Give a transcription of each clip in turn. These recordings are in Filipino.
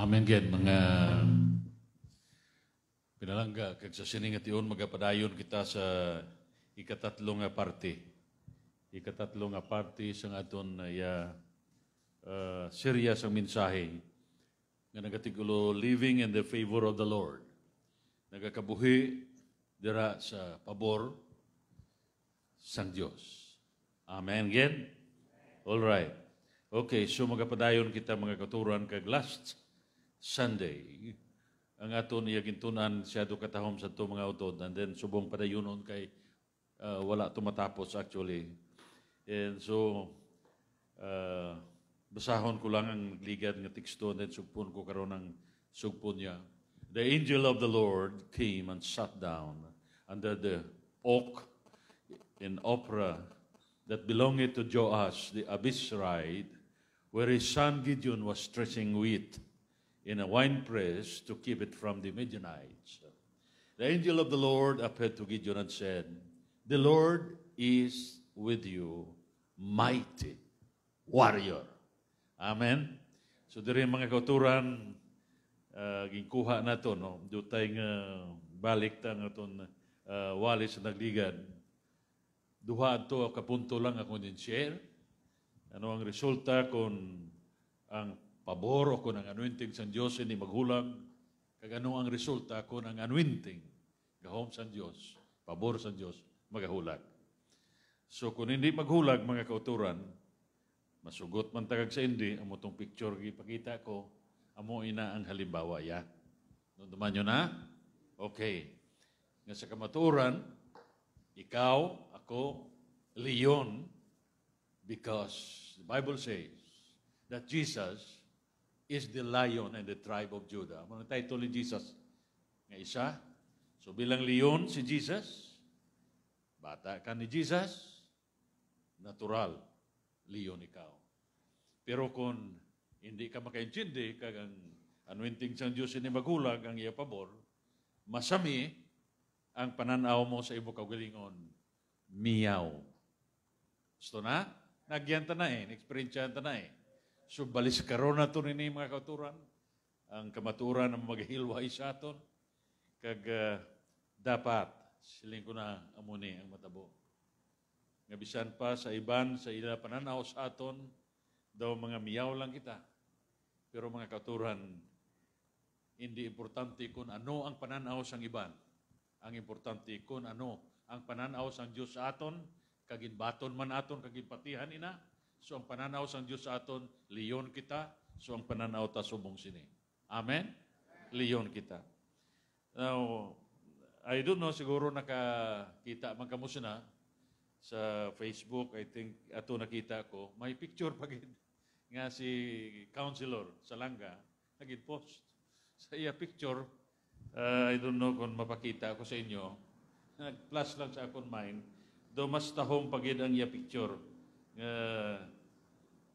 Amen gid mga pinalangga kag sa sining ation magapadayon kita sa ikatatlo nga parte. Ikatatlo nga parte sa aton ya uh, serya sa mensahe nga nagatigulo living in the favor of the Lord. Nagakabuhi dira sa pabor sang Dios. Amen gid. All right. Okay, so magapadayon kita mga katuran kag last Sunday, ang ato niya gintunan siya do katahom sa to mga utod and then subong padayonon kay uh, wala to matapos actually. And so uh, basahon ko lang ang ligad nga teksto and then sugpon ko karon ang sugpon niya. The angel of the Lord came and sat down under the oak in opera that belonged to Joash the Abishrite, where his son Gideon was threshing wheat in a wine press to keep it from the Midianites. The angel of the Lord appeared to Gideon and said, The Lord is with you, mighty warrior. Amen? So, diri mga kauturan, uh, ginkuha na to, no? Dutay nga uh, balik tang aton uh, walis sa nagligan. Duha to, kapunto lang akong din share. Ano ang resulta kung ang pabor o kung ang anointing sa Diyos ini maghulam, kagano ang resulta kung ang anointing gahom sa Diyos, pabor sa Diyos, magahulag. So kung hindi maghulag mga kauturan, masugot man tagag sa hindi, amo tong picture ipakita ko, amo ina ang halimbawa ya. Nunduman nyo na? Okay. Nga sa kamaturan, ikaw, ako, Leon, because the Bible says that Jesus is the lion and the tribe of Judah. Muna title ni Jesus. Nga isa. So bilang leon si Jesus, bata ka ni Jesus, natural, leon ikaw. Pero kung hindi ka makaintindi, kagang anointing sa Diyos ni magulag ang iya pabor, masami ang pananaw mo sa ibo kagalingon, miyaw. Gusto na? Nagyanta na eh, experience na eh. So balis karon na to ni mga katuran. Ang kamaturan ang maghilway sa aton. Kag uh, dapat siling ko na amuni ang matabo. Nga bisan pa sa iban sa ila pananaw sa aton daw mga miyaw lang kita. Pero mga katuran, hindi importante kung ano ang pananaw sang iban. Ang importante kung ano ang pananaw sang Dios sa aton, baton man aton, patihan ina, So ang pananaw sa Diyos sa aton, liyon kita. So ang pananaw ta subong sini. Amen? Liyon kita. Now, I don't know, siguro nakakita man kamo sa Facebook, I think ato nakita ko, may picture pa nga si Councilor Salanga nagid post sa iya picture uh, I don't know kung mapakita ko sa inyo nag-plus lang sa akong mind do mas tahong pagid ang iya picture nga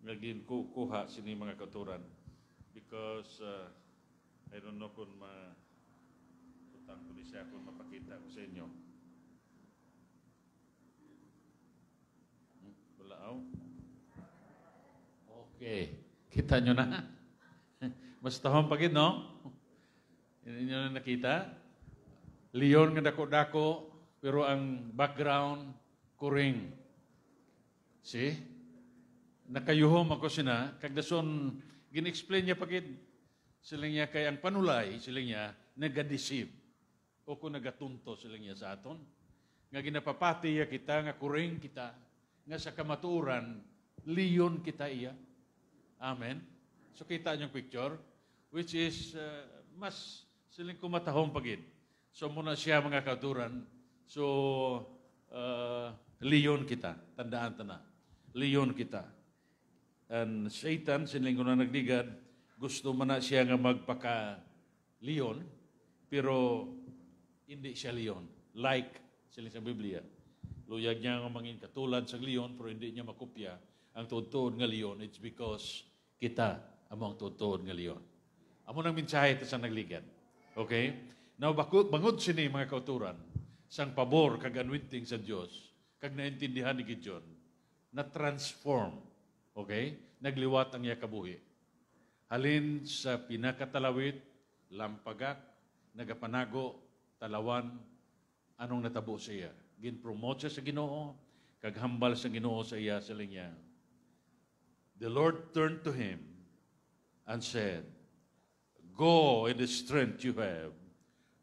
naging kukuha sini mga katuran because uh, I don't know kung ma utang ko siya kung mapakita ko sa inyo. Hmm? Wala aw? Okay. Kita nyo na. Mas tahong pagid, no? Inyo na nakita? Leon nga dako-dako, pero ang background, kuring. See? Nakayuhom ako sina, kag dason gin-explain niya pagkid. sila niya kay ang panulay sila niya nagadeceive o kung nagatunto sila niya sa aton nga ginapapati iya kita nga kuring kita nga sa kamaturan liyon kita iya amen so kita niyo picture which is uh, mas siling kumatahong pagid so muna siya mga kaduran, so uh, liyon kita tandaan ta leon kita. And Satan, sining na nagligad, gusto man na siya nga magpaka leon, pero hindi siya leon. Like, sila sa Biblia. Luyag niya nga mangin katulad sa leon, pero hindi niya makopya ang tutuod nga leon. It's because kita among tutuod nga leon. Amo nang mensahe ito sa nagligad. Okay? Now, bangod sini mga kauturan, sang pabor kag anwinting sa Dios kag naintindihan ni Gideon na-transform. Okay? Nagliwat ang yakabuhi. Halin sa pinakatalawit, lampagak, nagapanago, talawan, anong natabo sa iya? Ginpromote siya sa ginoo, kaghambal sa ginoo sa iya, sa linya. The Lord turned to him and said, Go in the strength you have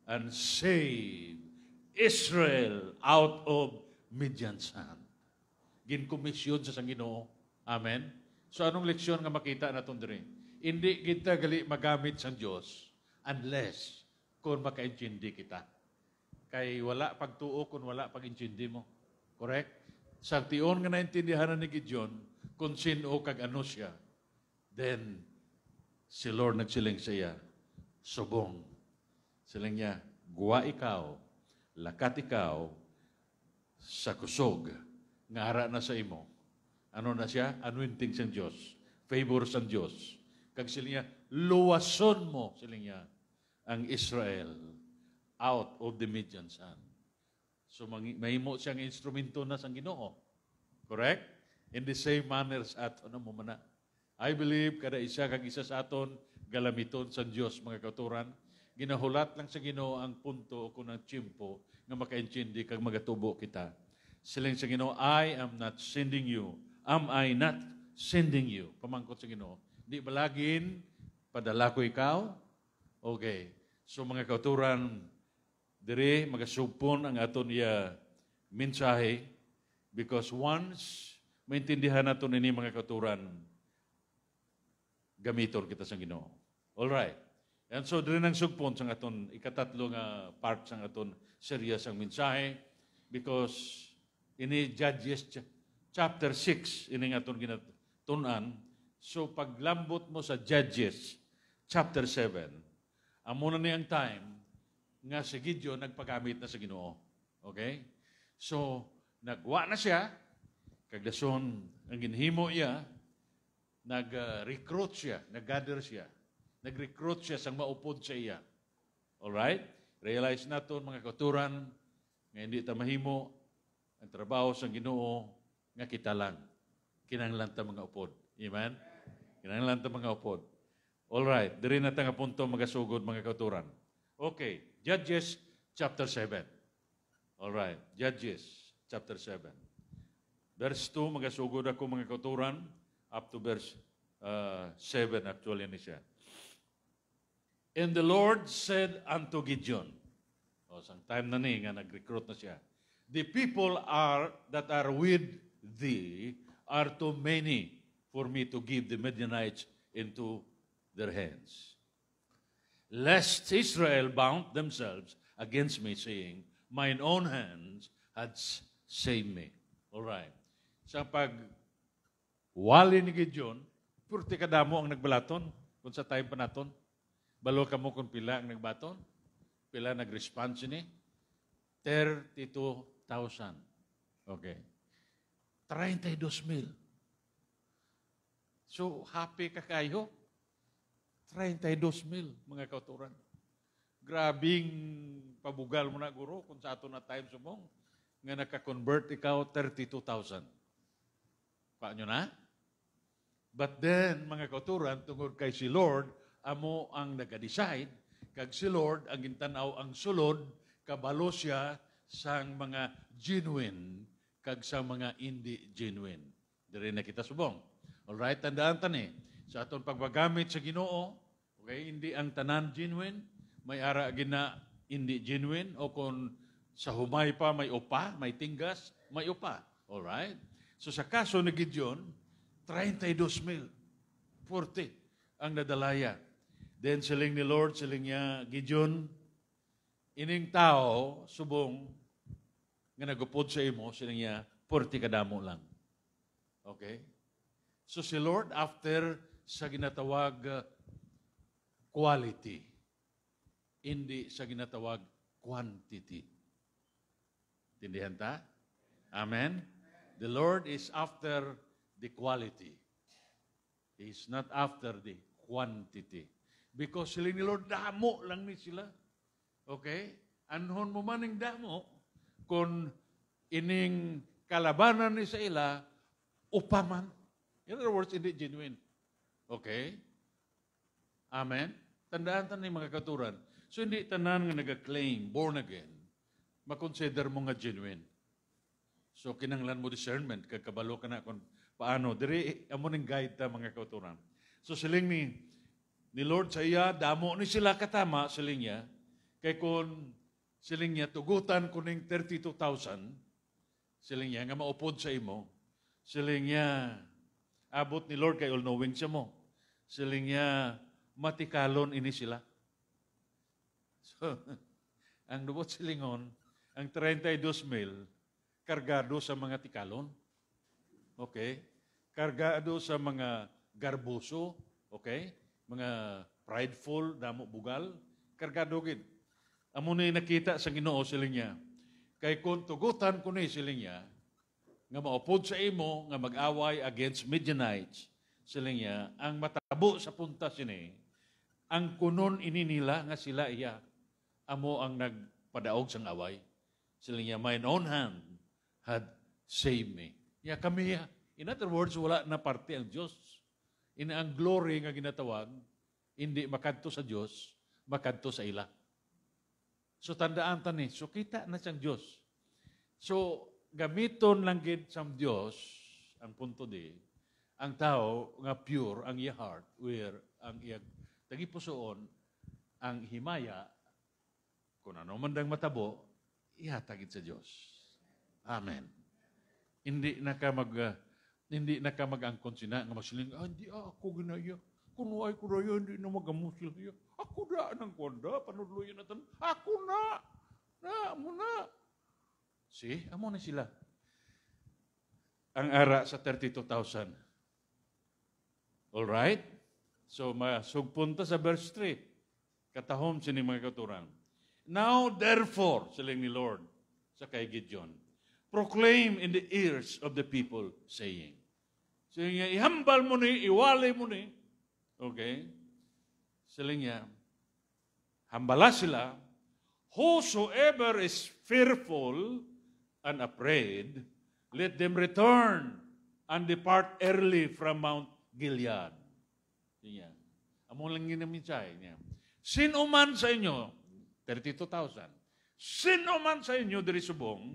and save Israel out of Midian's hand ginkomisyon sa Ginoo. Amen? So anong leksyon nga makita naton diri? Hindi kita gali magamit sa Dios unless kung makaintindi kita. Kay wala pagtuo kung wala pagintindi mo. Correct? Sa tion nga naintindihan na ni Gideon, kung sino kag ano siya, then si Lord nagsiling siya, subong. Siling niya, guwa ikaw, lakat ikaw, sa kusog ngara na sa imo. Ano na siya? Anointing sa Diyos. Favor sa Diyos. Kag sila niya, luwason mo, sila niya, ang Israel out of the Midian sun. So, mahimo siyang instrumento na sa ginoo. Correct? In the same manner sa aton ano mo mana. I believe kada isa kag isa sa aton galamiton sa Dios mga katuran. Ginahulat lang sa Ginoo ang punto o kunang tiyempo nga makaintindi kag magatubo kita siling sa Ginoo, I am not sending you. Am I not sending you? Pamangkot sa Ginoo. Di balagin, padala ko ikaw? Okay. So mga kauturan, dire magasupon ang aton iya mensahe because once maintindihan nato ini mga kauturan, gamitor kita sa Ginoo. All right. And so dire nang sugpon sang aton ikatatlo nga part sang aton serya sang mensahe because ini Judges chapter 6, ini nga itong ginatunan. So paglambot mo sa Judges chapter 7, amuna na yung time nga si Gideon nagpagamit na sa ginoo. Okay? So, nagwa na siya, kag kagdason ang ginhimo iya, nag-recruit siya, nag-gather siya, nag-recruit siya sang maupod sa iya. All right? Realize nato mga katuran, nga hindi ta mahimo ang trabaho sa Ginoo nga kita lang. Kinanglan ta mga upod. Amen? Kinanglan ta mga upod. All right, diri na ta punto magasugod mga kauturan. Okay, Judges chapter 7. All right, Judges chapter 7. Verse 2 magasugod ako mga kauturan up to verse uh, 7 actually ni siya. And the Lord said unto Gideon, o, oh, sang time na ni nga nag-recruit na siya, The people are that are with thee are too many for me to give the Midianites into their hands. Lest Israel bound themselves against me, saying, Mine own hands had saved me. All right. Sa pag wali ni Gideon, purti kadamo ang nagbalaton kung sa time pa naton. Balo ka mo kung pila ang nagbaton. Pila nag-response ni. 32 thousand. Okay. 32,000. So, happy ka kayo? 32 mga kauturan. Grabing pabugal mo na, guro, kung sa ato na time sumong, nga nakakonvert ikaw 32,000. Paan na? But then, mga kauturan, tungod kay si Lord, amo ang nag-decide, kag si Lord, ang gintanaw ang sulod, kabalo siya, sang mga genuine kag sa mga hindi genuine. Dire na kita subong. All right, tandaan tani sa aton pagbagamit sa Ginoo, okay, hindi ang tanan genuine, may ara gina hindi genuine o kung sa humay pa may upa, may tinggas, may upa. All right? So sa kaso ni Gideon, 32,040 ang nadalaya. Then siling ni Lord, siling niya, Gideon, ining tao, subong, nga nagupod sa imo, sila niya, 40 kadamo lang. Okay? So si Lord, after sa ginatawag uh, quality, hindi sa ginatawag quantity. Tindihan ta? Amen? The Lord is after the quality. He is not after the quantity. Because sila ni Lord, damo lang ni sila. Okay? Anhon mo maning damo, kon ining kalabanan ni sa ila upaman. In other words, hindi genuine. Okay? Amen? Tandaan tanan ni mga katuran. So hindi tanan nga nag-claim, born again, makonsider mo nga genuine. So kinanglan mo discernment, kagkabalo ka na kung paano. Diri, amo ning guide ta mga katuran. So siling ni, ni Lord sa iya, damo ni sila katama, siling niya, kay kung siling niya tugutan kuning 32,000, siling niya nga maupod sa imo, siling niya abot ni Lord kay all-knowing siya mo, siling niya matikalon ini sila. So, ang dubot silingon, ang 32 mil, kargado sa mga tikalon. Okay? Kargado sa mga garbuso. Okay? Mga prideful, damo bugal. Kargado gid. Amo na nakita sa Ginoo siling niya. Kay kung tugutan ko ni siling niya, nga maupod sa imo nga mag-away against Midianites, siling niya, ang matabo sa punta sini, ang kunon ini nila nga sila iya, amo ang nagpadaog sang away. Siling niya, mine own hand had saved me. Ya kami ya. In other words, wala na parte ang Diyos. In ang glory nga ginatawag, hindi makadto sa Diyos, makadto sa ila. So tandaan ta ni, so kita na siyang Dios. So gamiton lang gid sa Dios ang punto di ang tao nga pure ang iya heart where ang iya tagipusoon ang himaya kung ano man dang matabo ihatagid sa Dios. Amen. Hindi na ka mag uh, hindi na ka mag-angkon sina nga magsiling ah, hindi ah, ako ginaya kuno ay ko rayo hindi na magamusil niya. Ako na ang konda, panudluyan na tanong. Ako na! Na, mo na! See, amo na sila. Ang ara sa 32,000. All right? So, masugpunta sa verse 3. Katahom siya ni mga katuran. Now, therefore, siling ni Lord sa kay Gideon, proclaim in the ears of the people, saying, So, ihambal mo ni, iwalay mo ni, okay, Silinya, hambala sila, whosoever is fearful and afraid, let them return and depart early from Mount Gilead. Niya. Amo lang ginamin siya. Niya. Sino man sa inyo, 32,000, sino man sa inyo diri subong,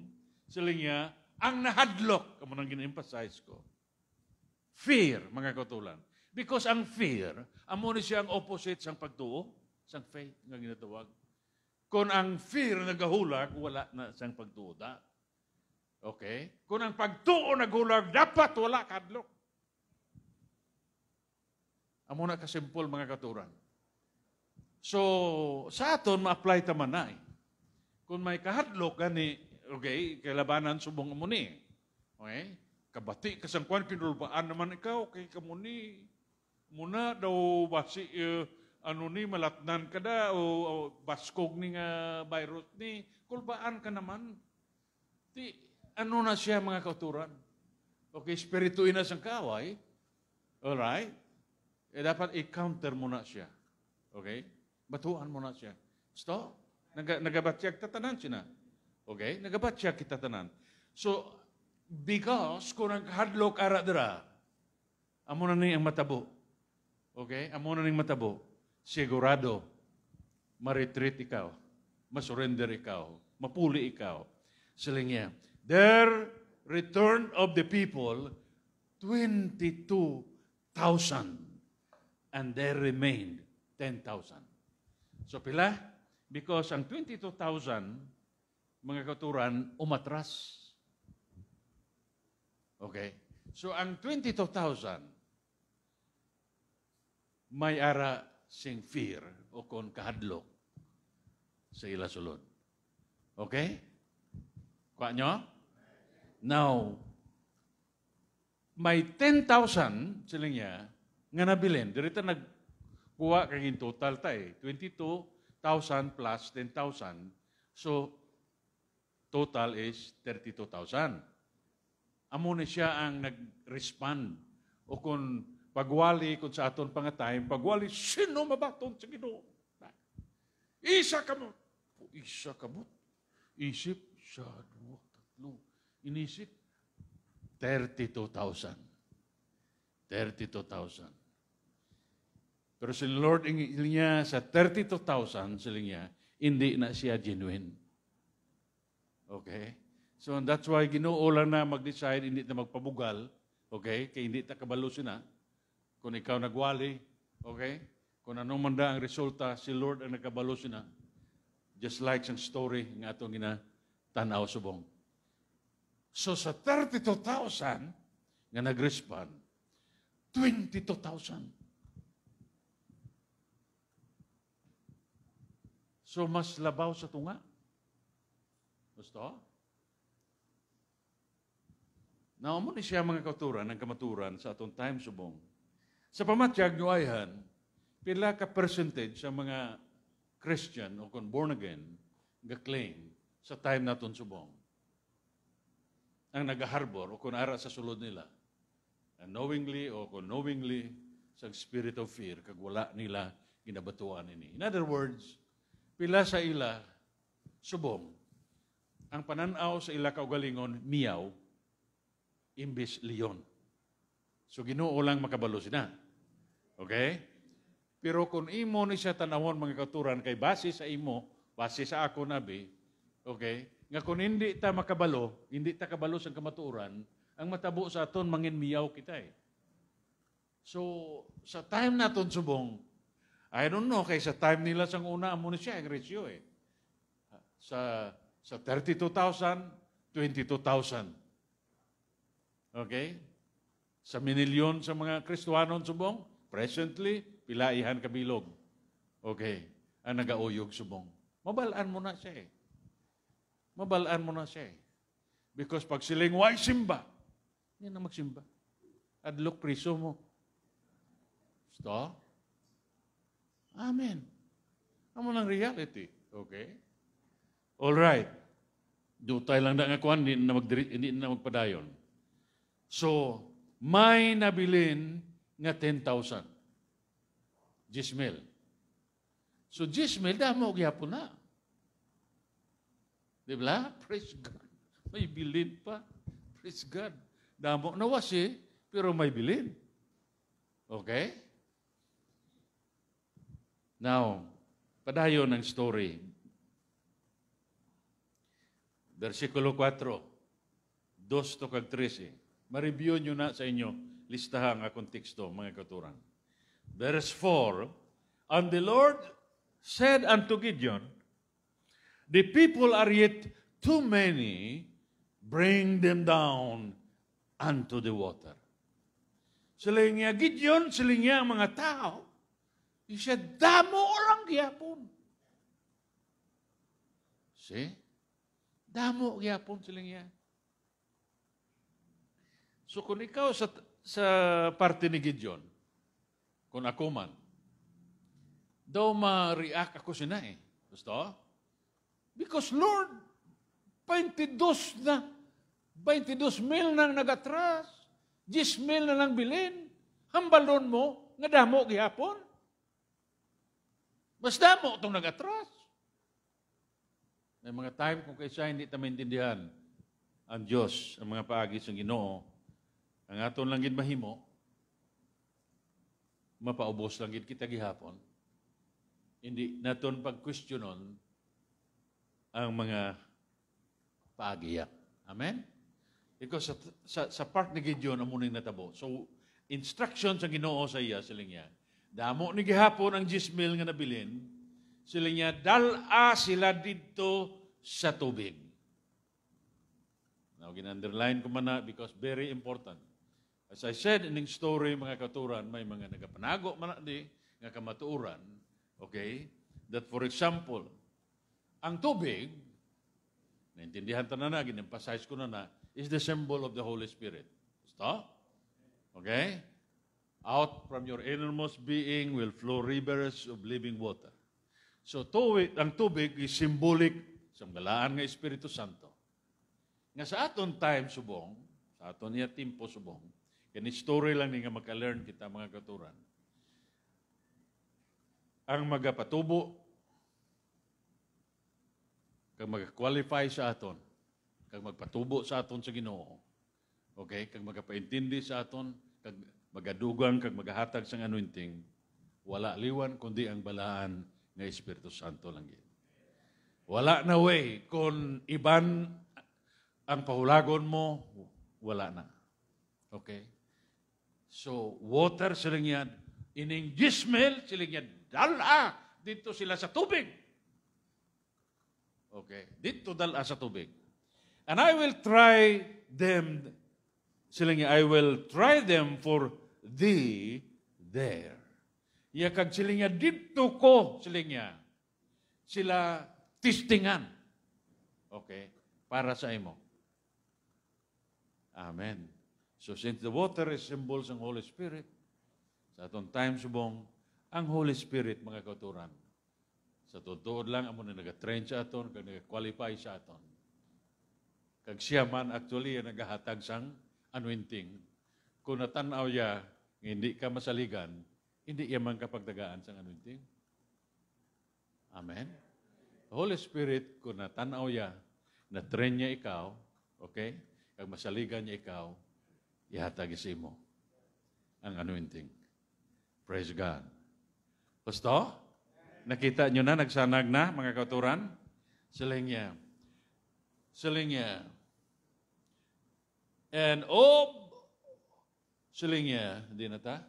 sila niya, ang nahadlok, kamo nang gina-emphasize ko, fear, mga katulan. Because ang fear, amo ni ang opposite sang pagtuo, sang faith nga ginatawag. Kung ang fear nagahulag, wala na sang pagtuo da. Okay? Kung ang pagtuo naghulag, dapat wala kadlok. Amo na simple mga katuran. So, sa aton, ma-apply taman na eh. Kung may kahadlok, gani, okay, kailabanan subong mo ni. Okay? Kabati, kasangkwan, kinulbaan naman ikaw, kay kamuni muna daw basi uh, ano ni malatnan kada o, o baskog ni nga virus ni kulbaan ka naman. Ti ano na siya mga kauturan? Okay, spirituin na siyang kaway. Alright? Eh, dapat i-counter mo na siya. Okay? Batuan mo na siya. Gusto? Nag nagabatsyag tatanan siya na. Okay? Nagabatsyag kita tanan. So, because kung naghadlok ara dira, amo na ni ang matabo. Okay? Amo na ning matabo. Sigurado, maretreat ikaw. Ma-surrender ikaw. Mapuli ikaw. Siling niya, their return of the people, 22,000. And there remained 10,000. So pila? Because ang 22,000, mga katuran, umatras. Okay? So ang 22,000, may ara sing fear o kon kahadlok sa ila sulod. Okay? Kwa nyo? Now, may 10,000 sila niya nga nabilin. Dirita nagkuha kang in total ta eh. 22,000 plus 10,000. So, total is 32,000. Amo na siya ang nag-respond o kung Pagwali kun sa aton time, pagwali, sino mabaton sa Ginoo? Isa ka mo. Isa ka mo. Isip, siya, dua, tatlo. Inisip, 32,000. 32,000. Pero si Lord niya sa 32,000 sila niya, hindi na siya genuine. Okay? So that's why ginoo lang na mag-decide, hindi na magpabugal. Okay? Kaya hindi na kabalo sina. Kung ikaw nagwali, okay? Kung anong manda ang resulta, si Lord ang nagkabalo na. Just like sa story nga itong ginatanaw subong. So sa 32,000 nga nag-respond, 22,000. So mas labaw sa tunga. Gusto? Naamo ni siya mga kauturan ng kamaturan sa atong time subong. Sa pamatyag nyo ayhan, pila ka percentage sa mga Christian o kung born again, ga-claim sa time naton subong. Ang nag-harbor o kung ara sa sulod nila, knowingly o kung knowingly sa spirit of fear, kag wala nila ginabatuan ini. In other words, pila sa ila subong ang pananaw sa ila kaugalingon miyaw imbis leon. So Ginoo lang makabalo sina. Okay? Pero kung imo ni siya tanawon mga katuran, kay base sa imo, base sa ako nabi, okay, nga kung hindi ta makabalo, hindi ta kabalo sa kamaturan, ang matabo sa aton, mangin miyaw kita eh. So, sa time naton subong, I don't know, kay sa time nila sang una, amo ni siya, agresyo eh. Sa, sa 32,000, 22,000. Okay? Sa minilyon sa mga Kristwanon subong, Presently, pilaihan ka bilog. Okay. Ang ah, nagauyog subong. Mabalaan mo na siya eh. Mabalaan mo na siya eh. Because pag siling why simba, hindi na magsimba. Adlok priso mo. Gusto? Amen. Amo ng reality. Okay? All right. Do tayo lang na nga kuhan, hindi na, magdiri, hindi na magpadayon. So, may nabilin nga 10,000. Jismil. So Jismil, dahil mo gyapo na. Di ba? Praise God. May bilin pa. Praise God. Damo na wasi, eh, pero may bilin. Okay? Now, padayon ang story. Versikulo 4, 2 to 13. Eh. Ma-review nyo na sa inyo listahan nga konteksto, mga katuran. Verse 4, And the Lord said unto Gideon, The people are yet too many, bring them down unto the water. Sila niya Gideon, sila niya ang mga tao. He said, damo orang gyapon. See? Damo gyapon sila niya. So kung ikaw sa sa parte ni Gideon, kung ako man, daw ma-react ako sina eh. Gusto? Because Lord, 22 na, 22 mil nang nagatras, 10 mil na lang bilin, hambalon mo, nga damo gihapon. Mas damo itong nagatras. May mga time kung kaysa hindi ta maintindihan ang Diyos, ang mga paagis ng Ginoo, ang aton lang gid mahimo, mapaubos lang gid kita gihapon. Hindi naton pagkwestiyonon ang mga paagiya. Amen? Because sa, sa, sa part ni Gideon, ang muning natabo. So, instructions ang ginoo sa iya, siling niya. Damo ni gihapon ang gismil nga nabilin, siling niya, dala sila dito sa tubig. Now, gin-underline ko man na because very important. As I said in the story, mga katuran, may mga nagapanago man di, nga kamatuuran, okay, that for example, ang tubig, naintindihan tanan na, gin-emphasize ko na na, is the symbol of the Holy Spirit. Gusto? Okay? Out from your innermost being will flow rivers of living water. So tubig, ang tubig is symbolic sa galaan nga Espiritu Santo. Nga sa aton time subong, sa aton niya timpo subong, Kanistory lang ni nga maka-learn kita mga katuran. Ang magapatubo, kag mag-qualify sa aton, kag magpatubo sa aton sa ginoo, okay, kag magapaintindi sa aton, kag magadugang, kag magahatag sa anointing, wala liwan kundi ang balaan ng Espiritu Santo lang yun. Wala na way. Kung iban ang pahulagon mo, wala na. Okay? So, water sila niya, ining jismel sila niya, dala dito sila sa tubig. Okay, dito dala sa tubig. And I will try them, sila niya, I will try them for thee there. Ya kag sila niya, dito ko sila niya, sila testingan. Okay, para sa imo. Amen. So since the water resembles ang Holy Spirit, sa atong time subong, ang Holy Spirit, mga kauturan, sa totoo lang, amo na nag-train sa aton, kag nag-qualify sa aton. Kag siya man actually ang nagahatag sang anointing. Kung natanaw ya, hindi ka masaligan, hindi iya man kapagdagaan sang anointing. Amen? Holy Spirit, kung natanaw ya, na-train niya ikaw, okay? Kag masaligan niya ikaw, Ihatag isimo ang anointing. Praise God. Gusto? Nakita nyo na, nagsanag na, mga kauturan? Selenia. Selenia. And ob... Oh! Selenia. Hindi na ta?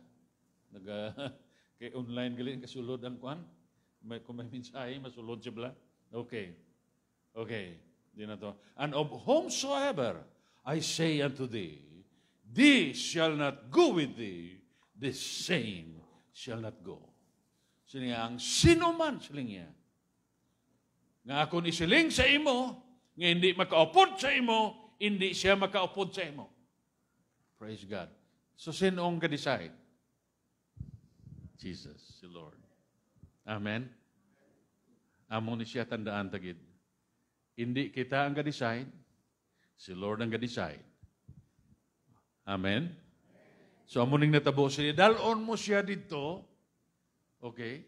Nag, uh, kay online galing, kasulod ang kwan? May, kung may mensahe, masulod siya bala? Okay. Okay. Hindi na to. And of whomsoever I say unto thee, This shall not go with thee. The same shall not go. Sini ang sino man siling niya. Nga ako ni siling sa imo, nga hindi makaupod sa imo, hindi siya makaupod sa imo. Praise God. So sino ang ka-decide? Jesus, the Lord. Amen? Amo ni siya tandaan tagid. Hindi kita ang ka-decide, si Lord ang ka-decide. Amen? So, amuning natabo siya, dalon mo siya dito, okay,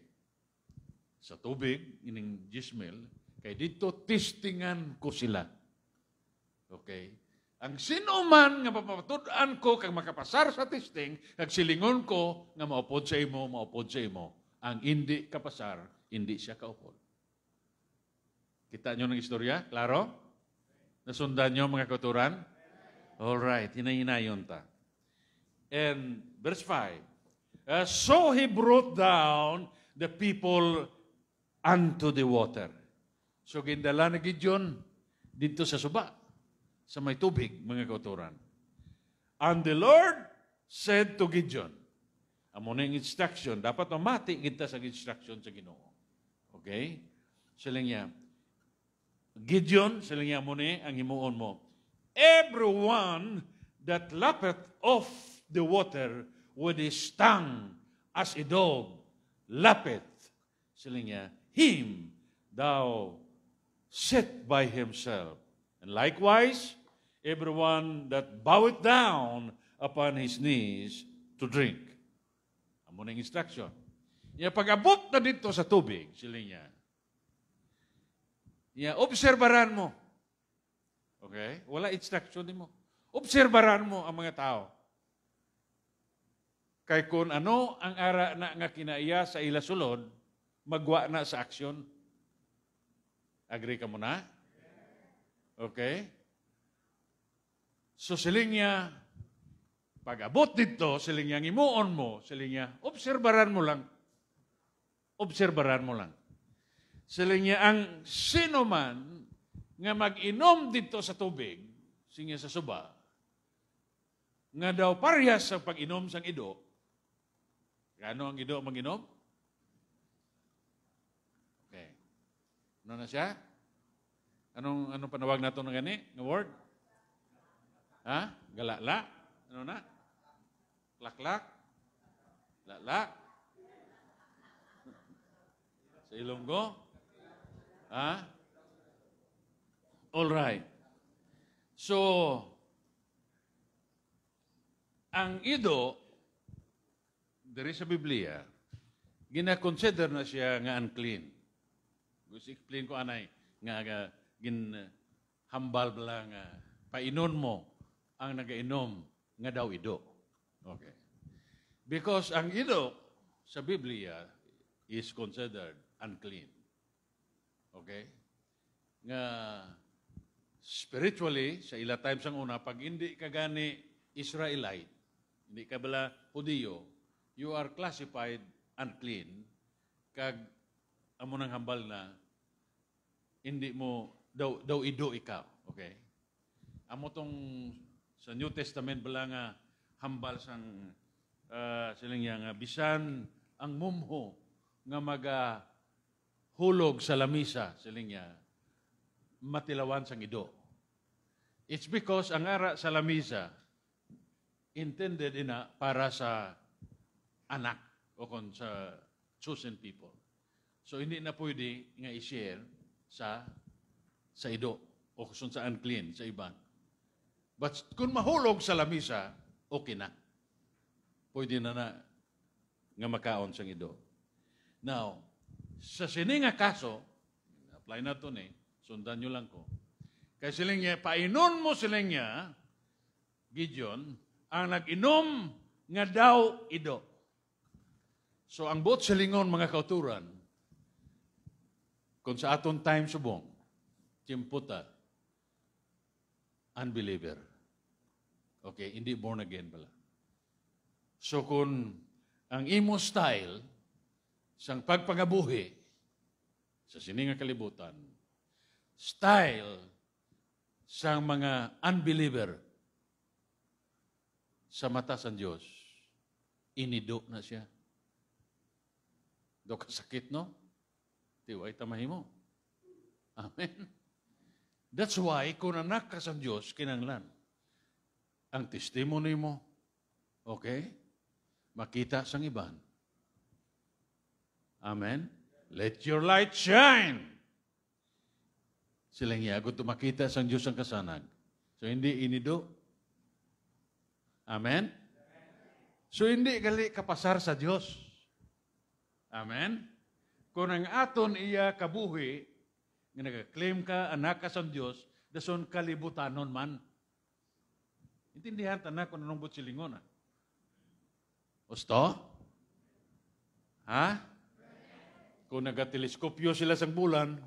sa tubig, ining gismil, kay dito testingan ko sila. Okay? Ang sino man nga papapatudan ko kag makapasar sa testing, kag silingon ko nga maupod sa imo, maupod sa imo. Ang hindi kapasar, hindi siya kaupod. Kita nyo ng istorya? Klaro? Nasundan nyo mga katuran? All right, yon ta. And verse 5. Uh, so he brought down the people unto the water. So gindala na Gideon dito sa suba, sa may tubig, mga kauturan. And the Lord said to Gideon, amo na yung instruction, dapat mamati kita sa instruction sa Ginoo. Okay? Siling niya, Gideon, siling niya mo ni, ang himuon mo Everyone that lappeth off the water with his tongue as a dog lappeth. Sila niya, him thou set by himself. And likewise, everyone that boweth down upon his knees to drink. Ang munang instruction. Ya, pag-abot na dito sa tubig, sila niya, ya, obserbaran mo. Okay? Wala instruction mo. Obserbaran mo ang mga tao. Kay kun ano ang ara na nga kinaiya sa ila sulod, magwa na sa aksyon. Agree ka mo na? Okay? So siling niya, pag abot dito, siling niya ngimuon mo, siling niya, obserbaran mo lang. Obserbaran mo lang. Siling niya, ang sino man nga mag-inom dito sa tubig, sinya sa suba, nga daw parehas sa pag-inom sang ido, Kano ang ido mag-inom? Okay. Ano na siya? Anong, anong panawag nato ng gani? Ng word? Ha? Galala? Ano na? Laklak? Lala? Sa ilonggo? Ha? All right. So, ang ido, diri sa Biblia, gina-consider na siya nga unclean. Gusto explain ko anay, nga, nga hambal bala nga, painon mo ang nagainom nga daw ido. Okay. Because ang ido sa Biblia is considered unclean. Okay? Nga Spiritually, sa ila times ang una, pag hindi ka gani Israelite, hindi ka bala Hudiyo, you are classified unclean kag amo nang hambal na hindi mo daw daw ido ikaw, okay? Amo tong sa New Testament bala nga hambal sang uh, ah, silang nga bisan ang mumho nga maga hulog sa lamisa siling niya matilawan sang ido. It's because ang ara sa lamisa intended ina para sa anak o kon sa chosen people. So hindi na pwede nga i-share sa sa ido o kung sa unclean sa iban. But kung mahulog sa lamisa, okay na. Pwede na na nga makaon sang ido. Now, sa sininga kaso, apply na to ni, eh, Sundan nyo lang ko. Kaya sila niya, painon mo sila niya, Gideon, ang nag-inom nga daw ido. So ang bot silingon mga kauturan, kung sa aton time subong, timputa, unbeliever. Okay, hindi born again pala. So kung ang imo style, sa pagpangabuhi sa sininga kalibutan, style sa mga unbeliever sa mata sa Diyos, inido na siya. Do sakit, no? Tiway tamahin mo. Amen. That's why, kung anak ka sa Diyos, kinanglan. Ang testimony mo, okay? Makita sang iban. Amen? Let your light shine silang iagot tumakita sa Diyos ang kasanag. So hindi inido. Amen? So hindi gali kapasar sa Dios. Amen? Kung ang aton iya kabuhi, nga nag-claim ka, anak ka sa Diyos, dason kalibutanon man. Intindihan tanak kung anong butsilingon. Ah. Gusto? Ha? Kung nagateleskopyo sila sa bulan,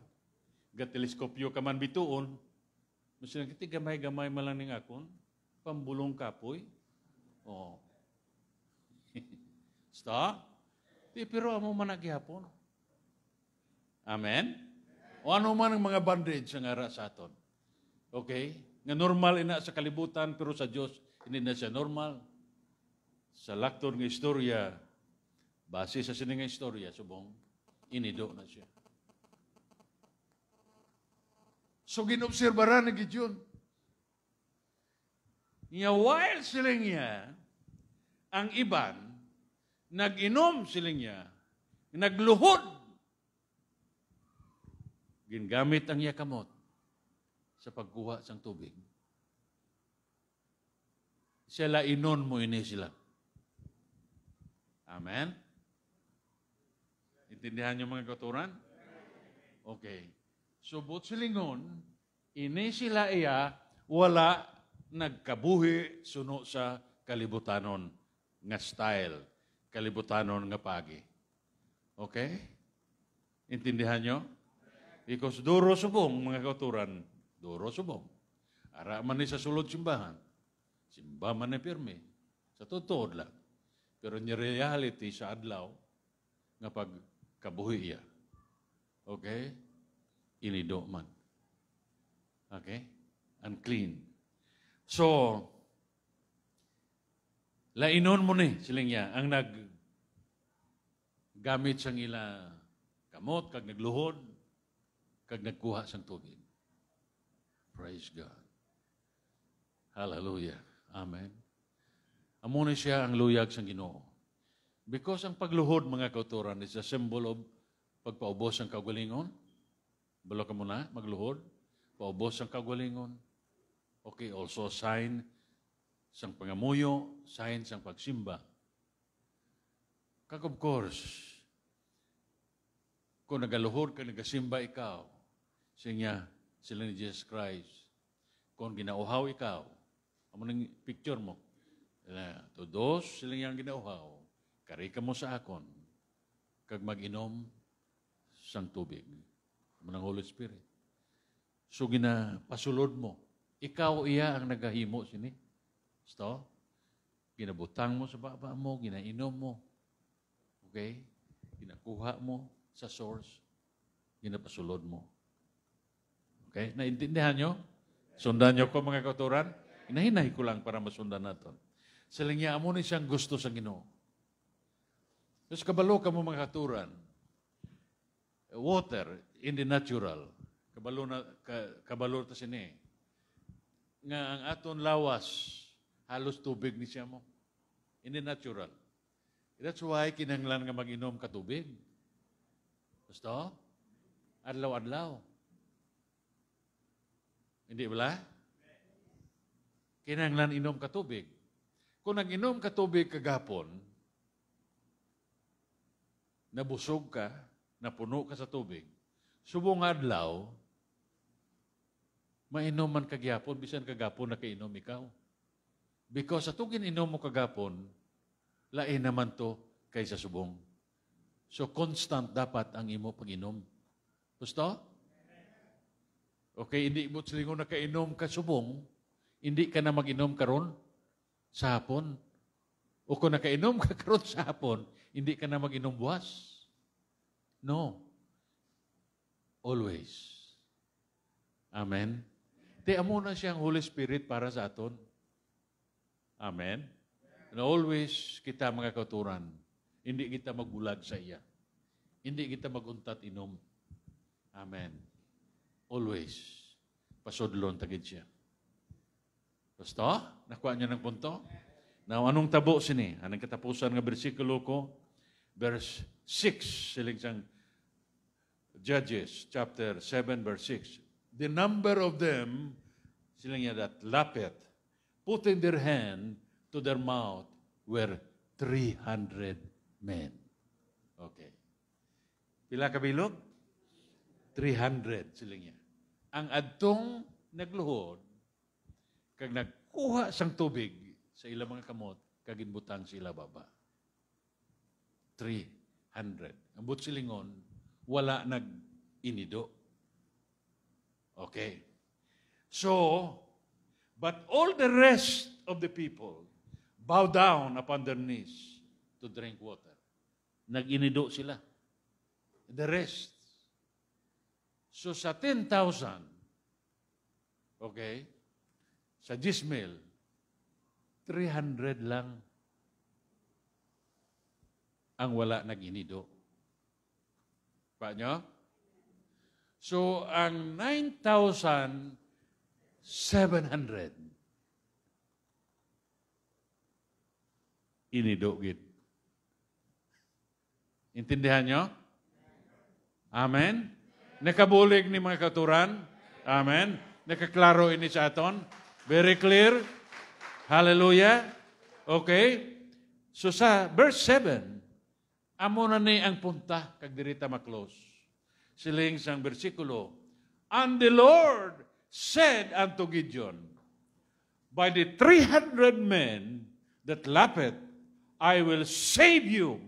ga teleskopyo ka man bituon, masya kiti gamay-gamay malang ning akon, pambulong kapoy. Oo. Oh. Sta? Di, pero amo man naghihapon. Amen? O ano man ang mga bandage sa ara sa aton. Okay? Nga normal ina sa kalibutan, pero sa Dios hindi na siya normal. Sa laktor ng istorya, base sa sining istorya, subong, inido na siya. So ginobserbaran na Gideon. yun. Nga while sila niya, ang iban, nag-inom sila niya, nagluhod, gingamit ang yakamot sa pagkuha sang tubig. Sila inon mo ini sila. Amen? Intindihan niyo mga katuran? Okay. Subot silingon, ini sila iya, wala nagkabuhi suno sa kalibutanon nga style, kalibutanon nga pagi. Okay? Intindihan nyo? Because duro subong, mga kauturan, duro subong. Ara man ni sa sulod simbahan. Simba man ni pirmi. Sa totoo lang. Pero ni reality sa adlaw, nga pagkabuhi iya. Okay? ilido man. Okay? Unclean. So, lainon mo ni siling niya ang nag gamit sang ila kamot kag nagluhod kag nagkuha sang tubig. Praise God. Hallelujah. Amen. Amo ni siya ang luyag sang Ginoo. Because ang pagluhod mga kauturan is a symbol of pagpaubos ang kagalingon, Balo ka muna, magluhod. Paubos ang kagwalingon. Okay, also sign sang pangamuyo, sign sang pagsimba. Kaka of course, kung nagaluhod ka, nagasimba ikaw, sinya sila ni Jesus Christ. Kung ginauhaw ikaw, amo ning picture mo, na todos sila niyang ginauhaw, karika mo sa akon, kag mag-inom sang tubig ng Holy Spirit. So ginapasulod mo. Ikaw iya ang nagahimo sini. Sto? Ginabutang mo sa baba mo, ginainom mo. Okay? Ginakuha mo sa source. Ginapasulod mo. Okay? Naintindihan nyo? Sundan nyo ko mga kauturan? Hinahinay ko lang para masundan natin. Salingya mo ni siyang gusto sa Ginoo. Tapos kabalo ka mo mga katuran. Water, in the natural, kabalo na ka, kabalo ta sini nga ang aton lawas halos tubig ni siya mo. In the natural. That's why kinanglan nga mag-inom ka tubig. Gusto? Adlaw-adlaw. Hindi wala? Kinanglan inom ka tubig. Kung nag-inom ka tubig kagapon, nabusog ka, napuno ka sa tubig, Subong adlaw, mainoman kagyapon, bisan kagapon na kainom ikaw. Because atong gininom mo kagapon, lain naman to kaysa subong. So constant dapat ang imo pag-inom. Gusto? Okay, hindi mo silingon na kainom ka subong, hindi ka na mag-inom karon sa hapon. O kung nakainom ka karon sa hapon, hindi ka na mag-inom buwas. No. Always. Amen? Di na siyang Holy Spirit para sa aton. Amen? And always kita mga katuran, hindi kita magbulag sa iya. Hindi kita maguntat inom. Amen. Always. Pasodlon tagid siya. Gusto? Nakuha niyo ng punto? Now, anong tabo sini? Anong katapusan ng bersikulo ko? Verse 6, siling siyang Judges chapter 7 verse 6. The number of them, sila niya that lapit, putting their hand to their mouth were 300 men. Okay. Pila kabilog? 300 sila niya. Ang adtong nagluhod, kag nagkuha sang tubig sa ilang mga kamot, kaginbutang sila baba. 300. Ang butsilingon, wala nag-inido. Okay. So, but all the rest of the people bow down upon their knees to drink water. Nag-inido sila. The rest. So sa 10,000, okay, sa Jismil, 300 lang ang wala nag-inido. Pa nyo? So, ang 9,700 inidugid. Intindihan nyo? Amen? Nakabulig ni mga katuran? Amen? Nakaklaro ini sa aton? Very clear? Hallelujah? Okay? So sa verse 7, Amo na ni ang punta, kag dirita maklose. Siling sang bersikulo, And the Lord said unto Gideon, By the 300 men that lappeth, I will save you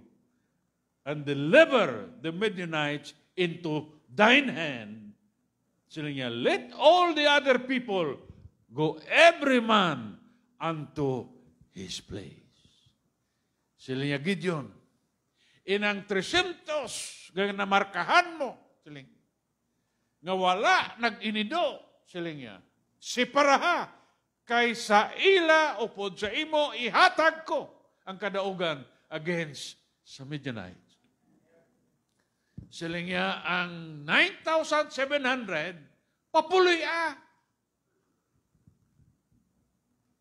and deliver the Midianites into thine hand. Sila niya, let all the other people go every man unto his place. Sila niya, Gideon, inang 300 nga namarkahan mo, siling. Nga wala nag-inido, siling niya. Siparaha, kay sa ila o pod sa imo, ihatag ko ang kadaugan against sa Midianites. Siling niya ang 9,700, papuloy ah.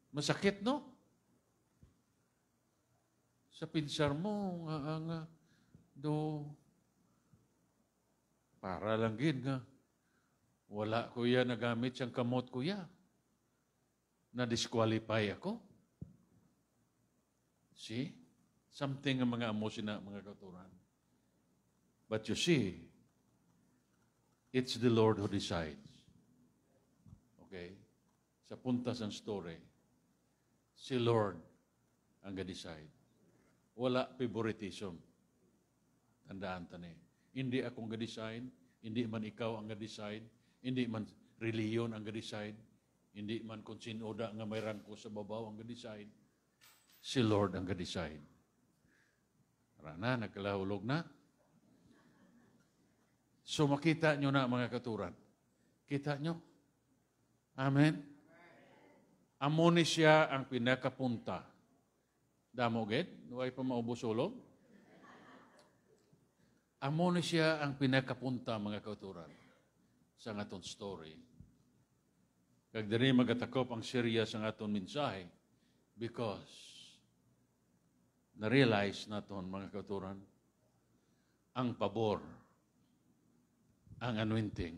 Masakit, no? Sa pinsar mo, nga, nga, No. Para lang gid nga. Wala kuya nagamit siyang kamot kuya. Na-disqualify ako. See? Something ang mga emotion na mga katuran. But you see, it's the Lord who decides. Okay? Sa punta ng story, si Lord ang ga-decide. Wala favoritism. Tandaan tani. Hindi akong ga-decide, hindi man ikaw ang ga-decide, hindi man reliyon ang ga-decide, hindi man kung sinoda nga may rangko sa babaw ang ga-decide, si Lord ang ga-decide. Rana, nagkalahulog na. So makita nyo na mga katuran. Kita nyo? Amen? Amo siya ang pinakapunta. Damo gid, Huwag pa maubos ulo. Amo siya ang pinakapunta mga kauturan sa aton story. Kag diri magatakop ang Syria sa aton mensahe because na-realize naton mga kauturan ang pabor ang anointing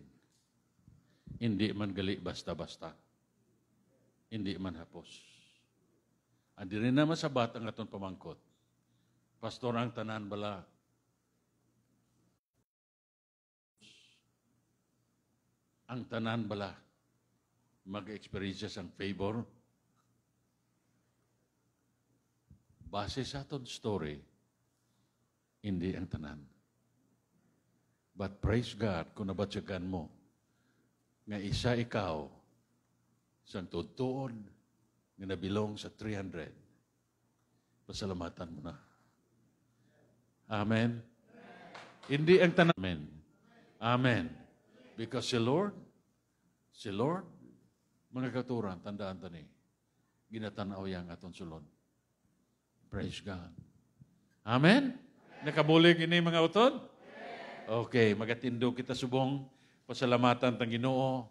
hindi man gali basta-basta hindi man hapos andi na masabat ang aton pamangkot pastor ang tanan bala ang tanan bala mag-experience ang favor base sa aton story hindi ang tanan but praise God kung nabatsagan mo nga isa ikaw sa tutuon nga nabilong sa 300 pasalamatan mo na Amen. Amen. Hindi ang tanan. Amen. Amen. Because si Lord, si Lord, mga katuran, tandaan tani, ginatanaw yang aton sulod. Praise God. Amen? Nakabulig ini mga uton? Okay, magatindo kita subong. Pasalamatan tang Ginoo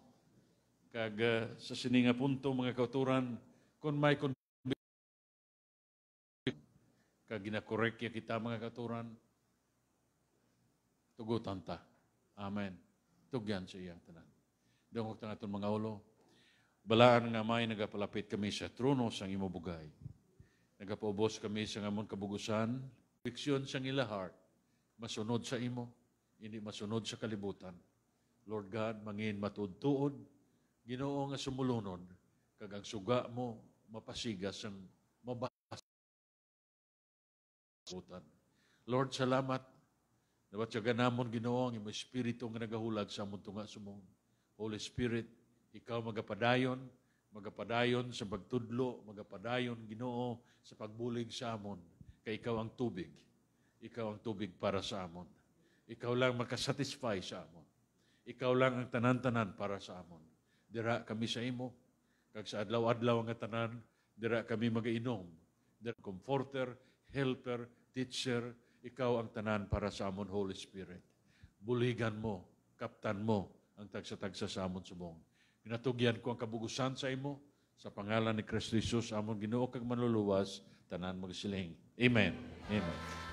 kag uh, sa sininga punto mga kauturan kun may kon kag ginakorek kita mga kauturan tugutan ta. Amen. Tugyan sa iyang tanan. Dungog na itong mga ulo. Balaan nga may nagapalapit kami sa trono sang imubugay. Nagapaubos kami sa ngamon kabugusan, fiksyon sang ila heart, masunod sa imo, hindi masunod sa kalibutan. Lord God, mangin matudtuod, ginoo nga sumulunod, kag ang suga mo mapasigas ang mabas. Lord, salamat dapat siya ganamon ginoo ang imong espiritu nga nagahulag sa amon tunga sumong. Holy Spirit, ikaw magapadayon, magapadayon sa pagtudlo, magapadayon ginoo sa pagbulig sa amon. Kay ikaw ang tubig. Ikaw ang tubig para sa amon. Ikaw lang makasatisfy sa amon. Ikaw lang ang tanan-tanan para sa amon. Dira kami sa imo. Kag sa adlaw-adlaw nga tanan, dira kami magainom. Dira comforter, helper, teacher, ikaw ang tanan para sa amon Holy Spirit. Buligan mo, kaptan mo ang tagsa-tagsa sa amon subong. Pinatugyan ko ang kabugusan sa imo sa pangalan ni Kristo Jesus amon Ginoo kag manluluwas tanan magsiling. Amen. Amen. Amen.